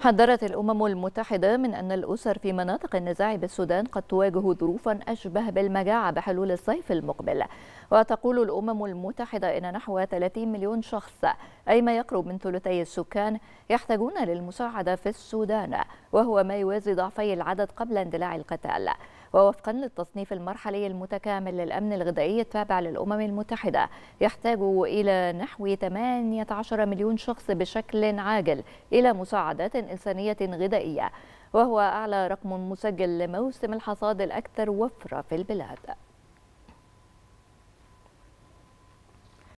حذرت الأمم المتحدة من أن الأسر في مناطق النزاع بالسودان قد تواجه ظروفا أشبه بالمجاعة بحلول الصيف المقبل وتقول الأمم المتحدة أن نحو 30 مليون شخص أي ما يقرب من ثلثي السكان يحتاجون للمساعدة في السودان وهو ما يوازي ضعفي العدد قبل اندلاع القتال ووفقا للتصنيف المرحلي المتكامل للأمن الغذائي التابع للأمم المتحدة يحتاج إلى نحو 18 مليون شخص بشكل عاجل إلى مساعدات إنسانية غذائية وهو أعلى رقم مسجل لموسم الحصاد الأكثر وفرة في البلاد